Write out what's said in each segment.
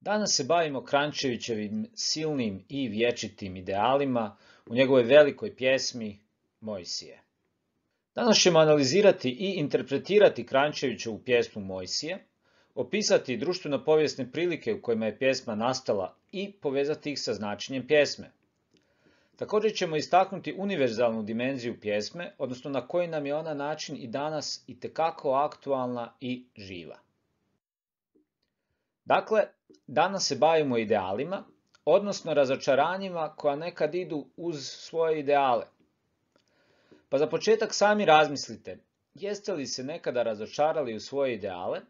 Danas se bavimo Krančevićevim silnim i vječitim idealima u njegovoj velikoj pjesmi Mojsije. Danas ćemo analizirati i interpretirati Krančevićevu pjesmu Mojsije, opisati društveno-povijesne prilike u kojima je pjesma nastala i povezati ih sa značenjem pjesme. Također ćemo istaknuti univerzalnu dimenziju pjesme, odnosno na koji nam je ona način i danas i tekako aktualna i živa. Dakle, Danas se bavimo idealima, odnosno razočaranjima koja nekad idu uz svoje ideale. Pa za početak sami razmislite, jeste li se nekada razočarali u svoje ideale,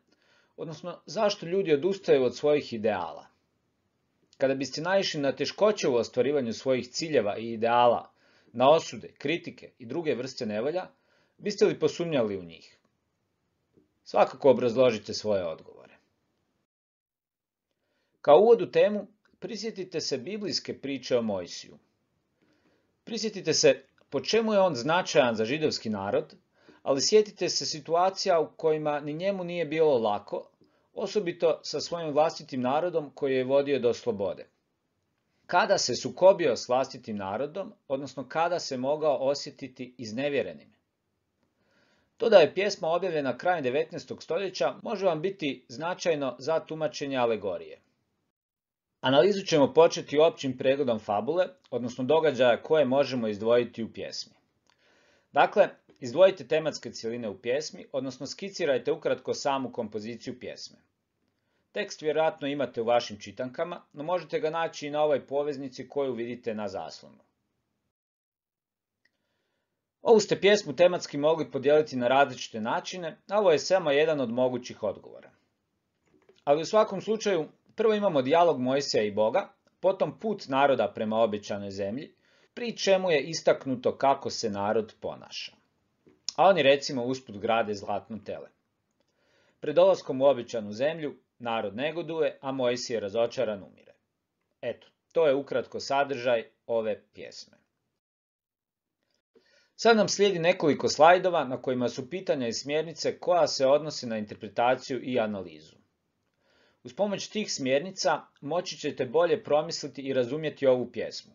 odnosno zašto ljudi odustaju od svojih ideala? Kada biste naišli na teškoće u ostvarivanju svojih ciljeva i ideala, na osude, kritike i druge vrste nevolja, biste li posumnjali u njih? Svakako obrazložite svoje odgovore. Kao uvodu temu, prisjetite se biblijske priče o Mojsiju. Prisjetite se po čemu je on značajan za židovski narod, ali sjetite se situacija u kojima ni njemu nije bilo lako, osobito sa svojim vlastitim narodom koji je vodio do slobode. Kada se sukobio s vlastitim narodom, odnosno kada se mogao osjetiti iznevjerenim. To da je pjesma objavljena krajem 19. stoljeća može vam biti značajno za tumačenje alegorije. Analizu ćemo početi općim pregledom fabule, odnosno događaja koje možemo izdvojiti u pjesmi. Dakle, izdvojite tematske cijeline u pjesmi, odnosno skicirajte ukratko samu kompoziciju pjesme. Tekst vjerojatno imate u vašim čitankama, no možete ga naći i na ovoj poveznici koju vidite na zaslonu. Ovu ste pjesmu tematski mogli podijeliti na različite načine, a ovo je samo jedan od mogućih odgovora. Ali u svakom slučaju Prvo imamo dijalog Mojsija i Boga, potom put naroda prema obećanoj zemlji, pri čemu je istaknuto kako se narod ponaša. A oni recimo usput grade zlatno tele. Pred dolaskom u običanu zemlju narod negoduje, a Mojsije je razočaran umire. Eto, to je ukratko sadržaj ove pjesme. Sad nam slijedi nekoliko slajdova na kojima su pitanja i smjernice koja se odnose na interpretaciju i analizu. Uz pomoć tih smjernica moći ćete bolje promisliti i razumjeti ovu pjesmu.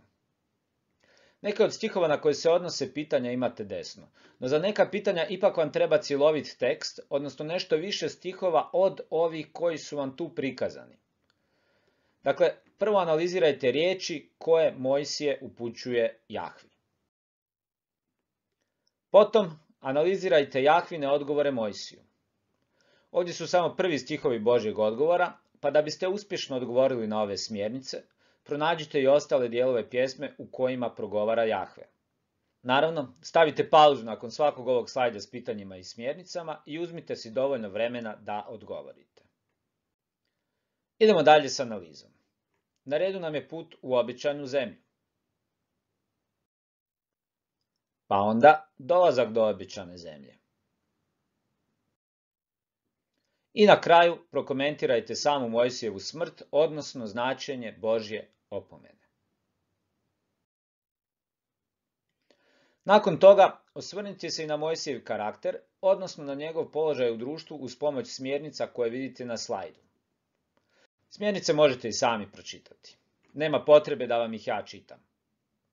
Neke od stihova na koje se odnose pitanja imate desno, no za neka pitanja ipak vam treba cjelovit tekst, odnosno nešto više stihova od ovih koji su vam tu prikazani. Dakle, prvo analizirajte riječi koje Mojsije upućuje Jahvi. Potom analizirajte Jahvine odgovore Mojsiju. Ovdje su samo prvi stihovi Božjeg odgovora, pa da biste uspješno odgovorili na ove smjernice, pronađite i ostale dijelove pjesme u kojima progovara Jahve. Naravno, stavite pauzu nakon svakog ovog slajda s pitanjima i smjernicama i uzmite si dovoljno vremena da odgovorite. Idemo dalje s analizom. Na redu nam je put u običajnu zemlju. Pa onda dolazak do običane zemlje. I na kraju prokomentirajte samu Mojsijevu smrt, odnosno značenje Božje opomene. Nakon toga osvrnite se i na Mojsijev karakter, odnosno na njegov položaj u društvu uz pomoć smjernica koje vidite na slajdu. Smjernice možete i sami pročitati. Nema potrebe da vam ih ja čitam.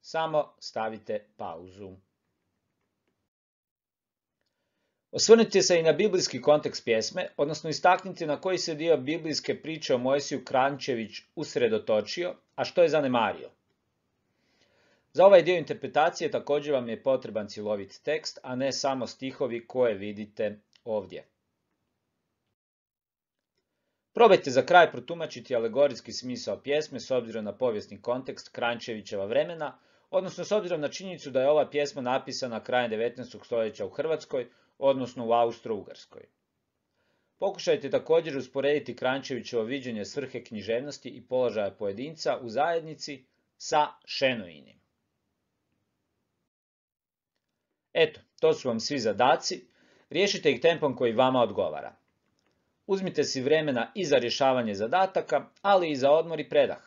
Samo stavite pauzu. Osvrnite se i na biblijski kontekst pjesme, odnosno istaknite na koji se dio biblijske priče o Mojsiju Krančević usredotočio, a što je zanemario. Za ovaj dio interpretacije također vam je potreban cilovit tekst, a ne samo stihovi koje vidite ovdje. Probajte za kraj protumačiti alegorijski smisao pjesme s obzirom na povijesni kontekst Krančevićeva vremena, odnosno s obzirom na činjenicu da je ova pjesma napisana krajem 19. stoljeća u Hrvatskoj, odnosno u Austro-Ugarskoj. Pokušajte također usporediti Krančevićevo viđenje svrhe književnosti i položaja pojedinca u zajednici sa Šenoinim. Eto, to su vam svi zadaci. Riješite ih tempom koji vama odgovara. Uzmite si vremena i za rješavanje zadataka, ali i za odmor i predah.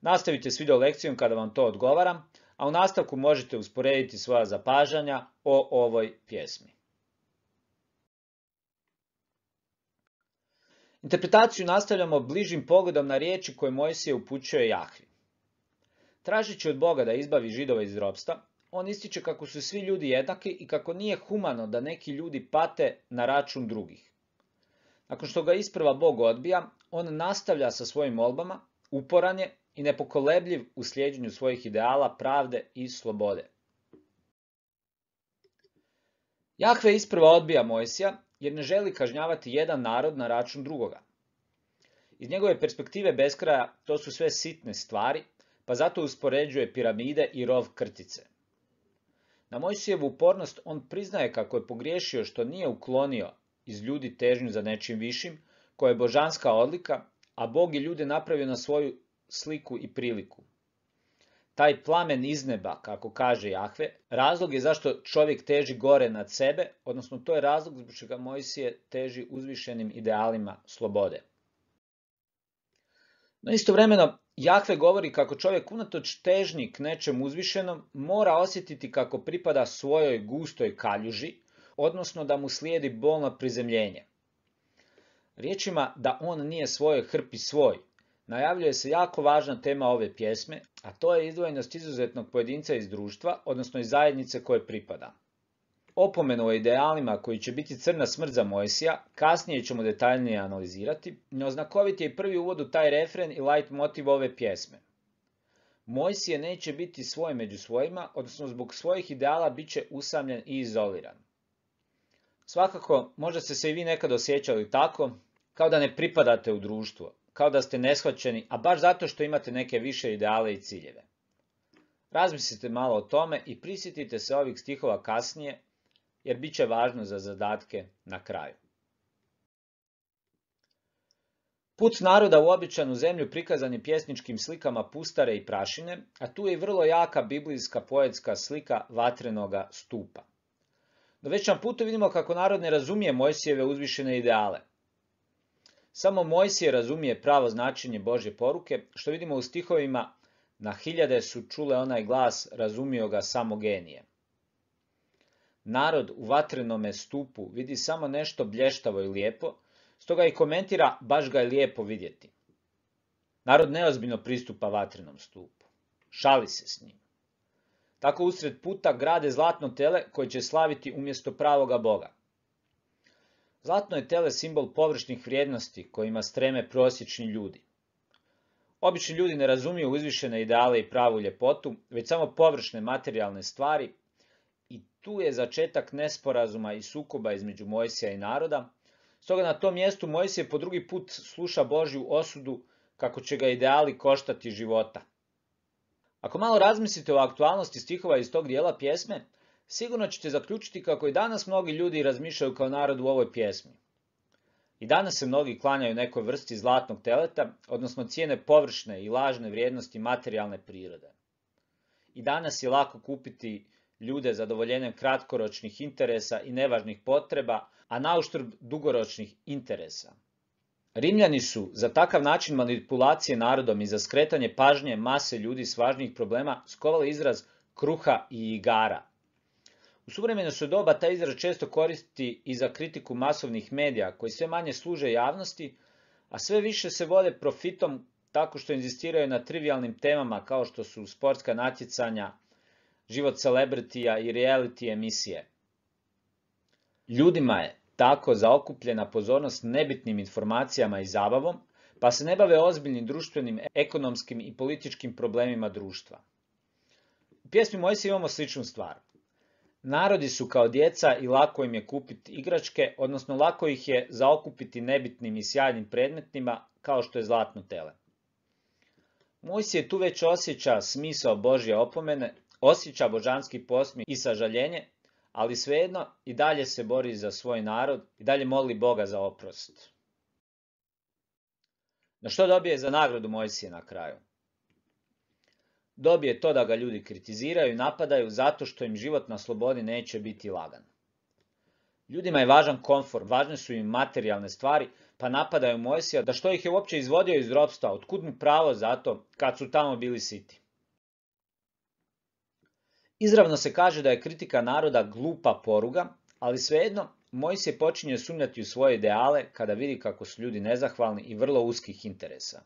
Nastavite s video lekcijom kada vam to odgovara, a u nastavku možete usporediti svoja zapažanja o ovoj pjesmi. Interpretaciju nastavljamo bližim pogledom na riječi koje Mojsije upućuje Jahvi. Tražeći od Boga da izbavi židova iz robstva, on ističe kako su svi ljudi jednaki i kako nije humano da neki ljudi pate na račun drugih. Nakon što ga isprva Bog odbija, on nastavlja sa svojim molbama, uporan je i nepokolebljiv u slijedjenju svojih ideala, pravde i slobode. Jahve isprva odbija Mojsija jer ne želi kažnjavati jedan narod na račun drugoga. Iz njegove perspektive beskraja to su sve sitne stvari, pa zato uspoređuje piramide i rov krtice. Na Mojsijevu upornost on priznaje kako je pogriješio što nije uklonio iz ljudi težnju za nečim višim, koja je božanska odlika, a Bog je ljude napravio na svoju sliku i priliku taj plamen iz neba, kako kaže Jahve, razlog je zašto čovjek teži gore nad sebe, odnosno to je razlog zbog čega Mojsije teži uzvišenim idealima slobode. No istovremeno, Jahve govori kako čovjek unatoč težnji k nečem uzvišenom mora osjetiti kako pripada svojoj gustoj kaljuži, odnosno da mu slijedi bolno prizemljenje. Riječima da on nije svojoj hrpi svoj, najavljuje se jako važna tema ove pjesme, a to je izdvojenost izuzetnog pojedinca iz društva, odnosno iz zajednice koje pripada. Opomenu o idealima koji će biti crna smrt za Mojsija, kasnije ćemo detaljnije analizirati, no znakovit je i prvi uvod u taj refren i light motiv ove pjesme. Mojsije neće biti svoj među svojima, odnosno zbog svojih ideala bit će usamljen i izoliran. Svakako, možda ste se i vi nekad osjećali tako, kao da ne pripadate u društvo, kao da ste neshvaćeni, a baš zato što imate neke više ideale i ciljeve. Razmislite malo o tome i prisjetite se ovih stihova kasnije, jer bit će važno za zadatke na kraju. Put naroda u običanu zemlju prikazan je pjesničkim slikama pustare i prašine, a tu je i vrlo jaka biblijska poetska slika vatrenoga stupa. Na već putu vidimo kako narod ne razumije Mojsijeve uzvišene ideale. Samo Mojsije razumije pravo značenje Božje poruke, što vidimo u stihovima na hiljade su čule onaj glas, razumio ga samo genije. Narod u vatrenome stupu vidi samo nešto blještavo i lijepo, stoga i komentira baš ga je lijepo vidjeti. Narod neozbiljno pristupa vatrenom stupu. Šali se s njim. Tako usred puta grade zlatno tele koje će slaviti umjesto pravoga Boga. Zlatno je tele simbol površnih vrijednosti kojima streme prosječni ljudi. Obični ljudi ne razumiju uzvišene ideale i pravu ljepotu, već samo površne materijalne stvari i tu je začetak nesporazuma i sukoba između Mojsija i naroda, stoga na tom mjestu Mojsije po drugi put sluša Božju osudu kako će ga ideali koštati života. Ako malo razmislite o aktualnosti stihova iz tog dijela pjesme, Sigurno ćete zaključiti kako i danas mnogi ljudi razmišljaju kao narod u ovoj pjesmi. I danas se mnogi klanjaju nekoj vrsti zlatnog teleta, odnosno cijene površne i lažne vrijednosti materijalne prirode. I danas je lako kupiti ljude zadovoljenjem kratkoročnih interesa i nevažnih potreba, a nauštrb dugoročnih interesa. Rimljani su za takav način manipulacije narodom i za skretanje pažnje mase ljudi s važnijih problema skovali izraz kruha i igara, u suvremeno se doba ta izraz često koristi i za kritiku masovnih medija koji sve manje služe javnosti, a sve više se vode profitom tako što inzistiraju na trivialnim temama kao što su sportska natjecanja, život celebritija i reality emisije. Ljudima je tako zaokupljena pozornost nebitnim informacijama i zabavom, pa se ne bave ozbiljnim društvenim, ekonomskim i političkim problemima društva. U pjesmi Mojse imamo sličnu stvar. Narodi su kao djeca i lako im je kupiti igračke, odnosno lako ih je zaokupiti nebitnim i sjajnim predmetima kao što je zlatno tele. Mojsije tu već osjeća smisao Božje opomene, osjeća božanski posmi i sažaljenje, ali svejedno i dalje se bori za svoj narod i dalje moli Boga za oprost. Na što dobije za nagradu Mojsije na kraju? dobije to da ga ljudi kritiziraju i napadaju zato što im život na slobodi neće biti lagan. Ljudima je važan konfor, važne su im materijalne stvari, pa napadaju Mojsija da što ih je uopće izvodio iz ropstva, otkud mu pravo to kad su tamo bili siti. Izravno se kaže da je kritika naroda glupa poruga, ali svejedno Mojsije počinje sumnjati u svoje ideale kada vidi kako su ljudi nezahvalni i vrlo uskih interesa.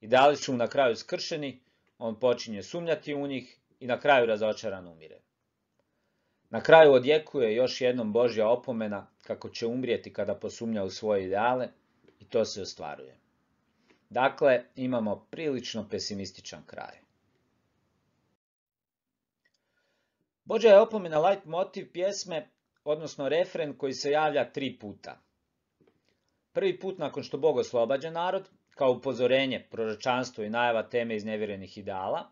Ideali su mu na kraju skršeni on počinje sumnjati u njih i na kraju razočaran umire. Na kraju odjekuje još jednom Božja opomena kako će umrijeti kada posumnja u svoje ideale i to se ostvaruje. Dakle, imamo prilično pesimističan kraj. Božja je opomena light motiv pjesme, odnosno refren koji se javlja tri puta. Prvi put nakon što Bog oslobađa narod, kao upozorenje, proročanstvo i najava teme iznevjerenih ideala.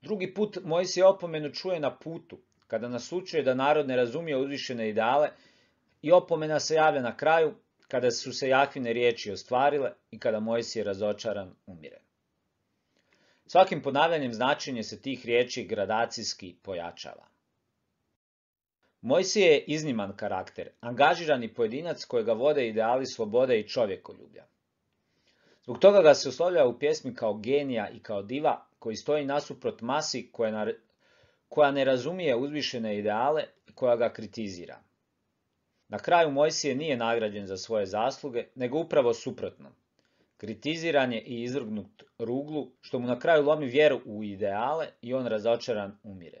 Drugi put Mojsije opomenu čuje na putu, kada naslučuje da narod ne razumije uzvišene ideale i opomena se javlja na kraju, kada su se Jahvine riječi ostvarile i kada je razočaran umire. Svakim ponavljanjem značenje se tih riječi gradacijski pojačava. Mojsije je izniman karakter, angažirani pojedinac kojega vode ideali slobode i čovjekoljublja. Zbog toga ga se oslovlja u pjesmi kao genija i kao diva koji stoji nasuprot masi koja, koja ne razumije uzvišene ideale i koja ga kritizira. Na kraju Mojsije nije nagrađen za svoje zasluge, nego upravo suprotno. Kritiziran je i izvrgnut ruglu, što mu na kraju lomi vjeru u ideale i on razočaran umire.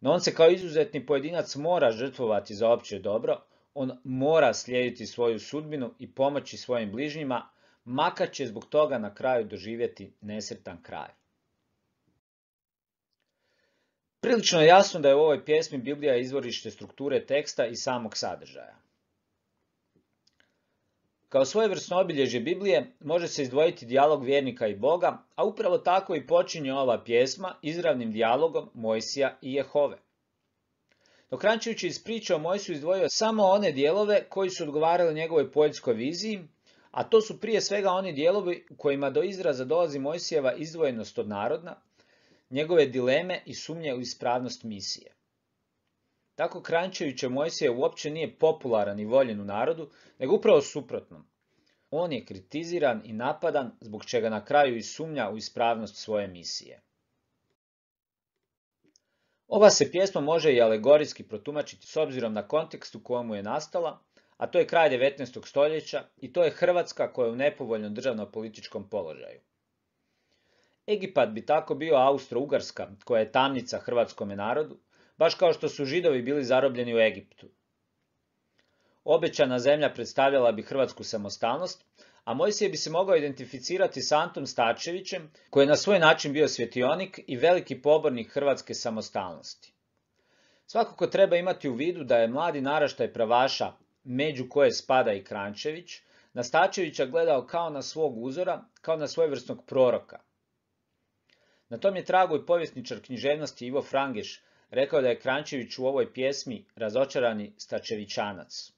No on se kao izuzetni pojedinac mora žrtvovati za opće dobro, on mora slijediti svoju sudbinu i pomoći svojim bližnjima, Maka će zbog toga na kraju doživjeti nesretan kraj. Prilično je jasno da je u ovoj pjesmi Biblija izvorište strukture teksta i samog sadržaja. Kao svoje vrsno obilježje Biblije može se izdvojiti dijalog vjernika i Boga, a upravo tako i počinje ova pjesma izravnim dijalogom Mojsija i Jehove. Dokrančujući iz priče o Mojsiju izdvojio samo one dijelove koji su odgovarali njegovoj poljskoj viziji, a to su prije svega oni dijelovi u kojima do izraza dolazi Mojsijeva izdvojenost od narodna, njegove dileme i sumnje u ispravnost misije. Tako krančajuće Mojsije uopće nije popularan i voljen u narodu, nego upravo suprotno. On je kritiziran i napadan, zbog čega na kraju i sumnja u ispravnost svoje misije. Ova se pjesma može i alegorijski protumačiti s obzirom na kontekst u kojemu je nastala, a to je kraj 19. stoljeća i to je Hrvatska koja je u nepovoljnom državno-političkom položaju. Egipat bi tako bio Austro-Ugarska, koja je tamnica hrvatskome narodu, baš kao što su židovi bili zarobljeni u Egiptu. Obećana zemlja predstavljala bi hrvatsku samostalnost, a Mojsije bi se mogao identificirati s Antom Stačevićem, koji je na svoj način bio svjetionik i veliki pobornik hrvatske samostalnosti. Svakako treba imati u vidu da je mladi naraštaj pravaša među koje spada i Krančević, na Stačevića gledao kao na svog uzora, kao na svojevrsnog proroka. Na tom je tragu i povjesničar književnosti Ivo Frangeš rekao da je Krančević u ovoj pjesmi razočarani Stačevićanac.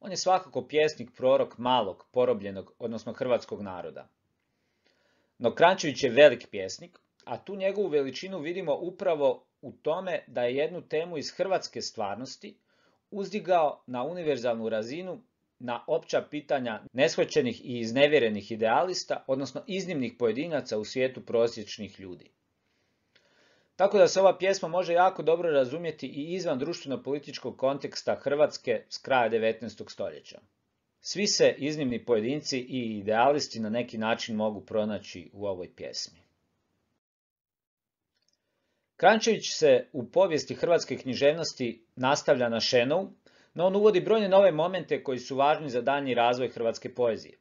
On je svakako pjesnik prorok malog, porobljenog, odnosno hrvatskog naroda. No Krančević je velik pjesnik, a tu njegovu veličinu vidimo upravo u tome da je jednu temu iz hrvatske stvarnosti – uzdigao na univerzalnu razinu na opća pitanja neshoćenih i iznevjerenih idealista, odnosno iznimnih pojedinaca u svijetu prosječnih ljudi. Tako da se ova pjesma može jako dobro razumjeti i izvan društveno-političkog konteksta Hrvatske s kraja 19. stoljeća. Svi se iznimni pojedinci i idealisti na neki način mogu pronaći u ovoj pjesmi. Krančević se u povijesti hrvatske književnosti nastavlja na Šenou, no on uvodi brojne nove momente koji su važni za danji razvoj hrvatske poezije.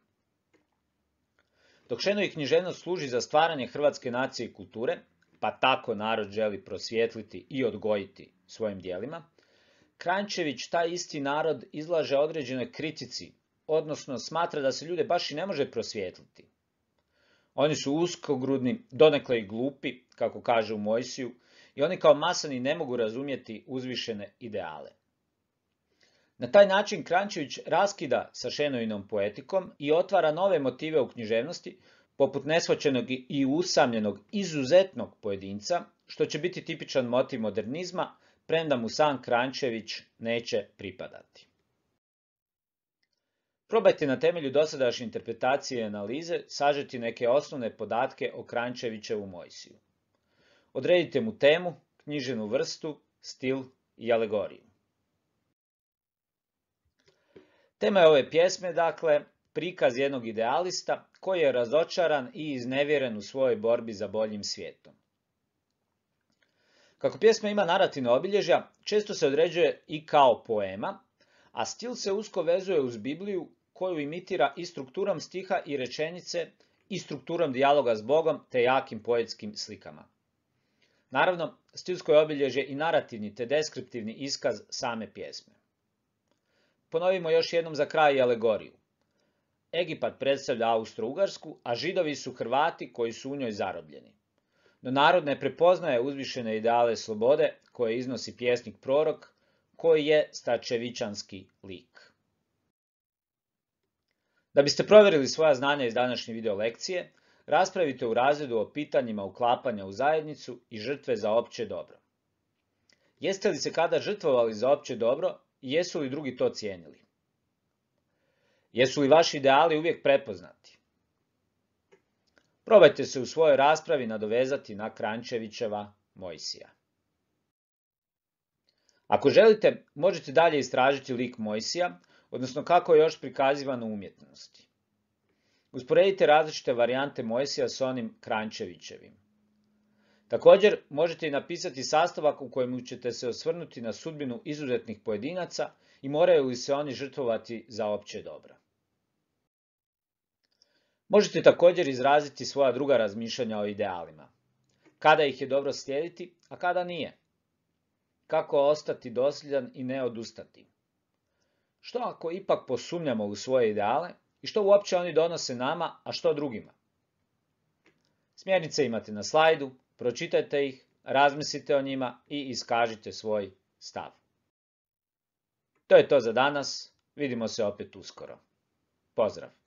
Dok šenovi književnost služi za stvaranje hrvatske nacije i kulture, pa tako narod želi prosvjetliti i odgojiti svojim dijelima, Krančević taj isti narod izlaže određenoj kritici, odnosno smatra da se ljude baš i ne može prosvjetliti. Oni su uskogrudni, donekle i glupi, kako kaže u Mojsiju, i oni kao masani ne mogu razumjeti uzvišene ideale. Na taj način Krančević raskida sa Šenovinom poetikom i otvara nove motive u književnosti, poput nesvačenog i usamljenog izuzetnog pojedinca, što će biti tipičan motiv modernizma, premda mu sam Krančević neće pripadati. Probajte na temelju dosadašnje interpretacije i analize sažeti neke osnovne podatke o Krančevićevu Mojsiju. Odredite mu temu, knjiženu vrstu, stil i alegoriju. Tema je ove pjesme, dakle, prikaz jednog idealista koji je razočaran i iznevjeren u svojoj borbi za boljim svijetom. Kako pjesma ima narativne obilježja, često se određuje i kao poema, a stil se usko vezuje uz Bibliju koju imitira i strukturom stiha i rečenice i strukturom dijaloga s Bogom te jakim poetskim slikama. Naravno, stilsko je obilježje i narativni te deskriptivni iskaz same pjesme. Ponovimo još jednom za kraj i alegoriju. Egipat predstavlja Austro-Ugarsku, a židovi su Hrvati koji su u njoj zarobljeni. No narod ne prepoznaje uzvišene ideale slobode koje iznosi pjesnik prorok, koji je stačevičanski lik. Da biste provjerili svoja znanja iz današnje video lekcije, raspravite u razredu o pitanjima uklapanja u zajednicu i žrtve za opće dobro. Jeste li se kada žrtvovali za opće dobro i jesu li drugi to cijenili? Jesu li vaši ideali uvijek prepoznati? Probajte se u svojoj raspravi nadovezati na Krančevićeva Mojsija. Ako želite, možete dalje istražiti lik Mojsija, odnosno kako je još prikazivan u umjetnosti. Usporedite različite varijante Mojsija s onim Krančevićevim. Također možete i napisati sastavak u kojemu ćete se osvrnuti na sudbinu izuzetnih pojedinaca i moraju li se oni žrtvovati za opće dobro. Možete također izraziti svoja druga razmišljanja o idealima. Kada ih je dobro slijediti, a kada nije. Kako ostati dosljedan i ne odustati. Što ako ipak posumnjamo u svoje ideale, što uopće oni donose nama, a što drugima. Smjernice imate na slajdu, pročitajte ih, razmislite o njima i iskažite svoj stav. To je to za danas, vidimo se opet uskoro. Pozdrav!